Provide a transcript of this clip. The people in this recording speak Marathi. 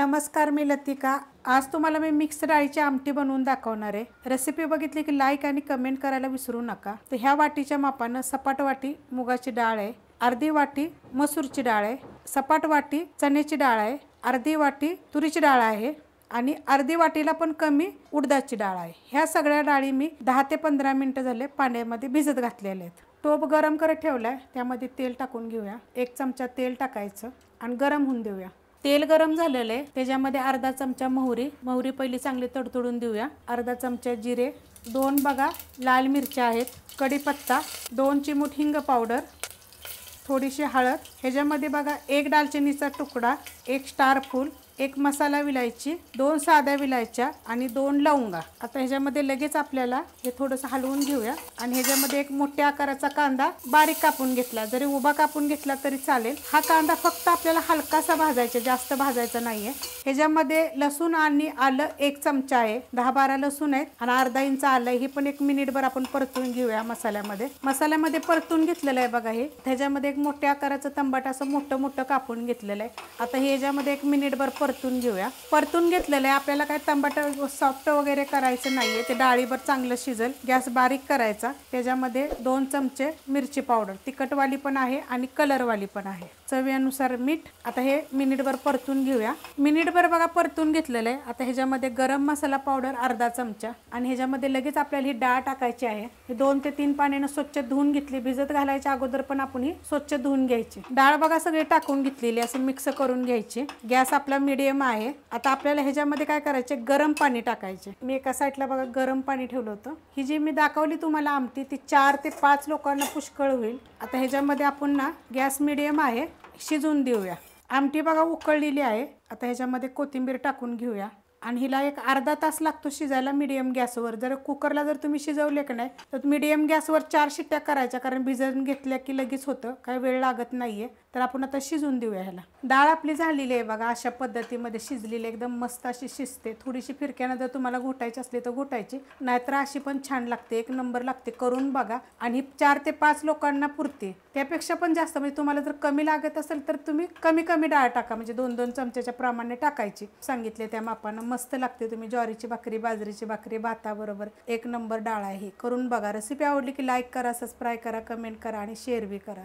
नमस्कार मी लतिका आज तुम्हाला मी मिक्स डाळीची आमटी बनवून दाखवणार आहे रेसिपी बघितली की लाईक आणि कमेंट करायला विसरू नका तर ह्या वाटीच्या मापानं सपाट वाटी मुगाची डाळ आहे अर्धी वाटी मसूरची डाळ आहे सपाट वाटी चण्याची डाळ आहे अर्धी वाटी तुरीची डाळ आहे आणि अर्धी वाटीला पण कमी उडदाची डाळ आहे ह्या सगळ्या डाळी मी दहा ते पंधरा मिनटं झाले पाण्यामध्ये भिजत घातलेल्या आहेत टोप गरम करत ठेवला आहे त्यामध्ये तेल टाकून घेऊया एक चमचा तेल टाकायचं आणि गरम होऊन देऊया तेल गरम झालेलं आहे त्याच्यामध्ये अर्धा चमचा मोहरी मोहरी पहिली चांगली तडतडून देऊया अर्धा चमचा जिरे दोन बघा लाल मिरच्या आहेत कढीपत्ता दोन चिमूट हिंग पावडर थोडीशी हळद ह्याच्यामध्ये बघा एक दालचिनीचा तुकडा एक स्टार फूल एक मसाला विलायची दोन साध्या विलायच्या आणि दोन लवंगा आता ह्याच्यामध्ये लगेच आपल्याला हे थोडस हलवून घेऊया आणि ह्याच्यामध्ये एक मोठ्या आकाराचा कांदा बारीक कापून घेतला जरी उभा कापून घेतला तरी चालेल हा कांदा फक्त आपल्याला हलकासा भाजायचा जास्त भाजायचा नाहीये ह्याच्यामध्ये लसूण आणि आलं एक चमचा आहे दहा बारा लसूण आहेत आणि अर्धा इंच आलं हे पण एक मिनिटभर आपण परतून घेऊया मसाल्यामध्ये मसाल्यामध्ये परतून घेतलेलं आहे बघा हे ह्याच्यामध्ये एक मोठ्या आकाराचं तंबाट असं मोठं मोठं कापून घेतलेलं आहे आता हे ह्याच्यामध्ये एक मिनिटभर परतून घेऊया परतून घेतलेलं आहे आपल्याला काय तंबाट सॉफ्ट वगैरे करायचं नाहीये ते डाळीवर चांगलं शिजल गॅस बारीक करायचा त्याच्यामध्ये दोन चमचे मिरची पावडर तिखटवाली पण आहे आणि कलरवाली पण आहे चवीनुसार मीठ आता हे मिनिटभर परतून घेऊया मिनिटभर बघा परतून घेतलेलं आहे आता ह्याच्यामध्ये गरम मसाला पावडर अर्धा चमचा आणि ह्याच्यामध्ये लगेच आपल्याला ही डाळ टाकायची आहे दोन ते तीन पाण्यानं स्वच्छ धुवून घेतली भिजत घालायच्या अगोदर पण आपण ही स्वच्छ धुवून घ्यायची डाळ बघा सगळी टाकून घेतलेली असं मिक्स करून घ्यायची गॅस आपला मीडियम आहे आता आपल्याला ह्याच्यामध्ये काय करायचे गरम पाणी टाकायचे मी एका साईडला बघा गरम पाणी ठेवलं होतं ही जी मी दाखवली तुम्हाला आमटी ती चार ते पाच लोकांना पुष्कळ होईल आता ह्याच्यामध्ये आपण ना गॅस मिडियम आहे शिजून देऊया आमटी बघा उकळलेली आहे आता ह्याच्यामध्ये कोथिंबीर टाकून घेऊया आणि हिला एक अर्धा तास लागतो शिजायला मिडियम गॅसवर जर कुकरला जर तुम्ही शिजवले की नाही तर मीडियम गॅसवर चार शिट्ट्या करायच्या कारण भिजवून घेतल्या की लगेच होतं काही वेळ लागत नाहीये तर आपण आता शिजून देऊया ह्याला डाळ आपली झालेली आहे बघा अशा पद्धतीमध्ये शिजलेली एकदम मस्त अशी शिजते थोडीशी फिरक्यानं जर तुम्हाला घोटायची असली तर घोटायची नाहीतर अशी पण छान लागते एक नंबर लागते करून बघा आणि चार ते पाच लोकांना पुरते त्यापेक्षा पण जास्त म्हणजे तुम्हाला जर कमी लागत असेल तर तुम्ही कमी कमी डाळ टाका म्हणजे दोन दोन चमच्याच्या प्रमाणे टाकायची सांगितले त्या मापानं मस्त लागते तुम्ही ज्वारीची भाकरी बाजरीची भाकरी भाताबरोबर एक नंबर डाळ आहे करून बघा रेसिपी आवडली की लाईक करा सबस्क्राईब करा कमेंट करा आणि शेअर बी करा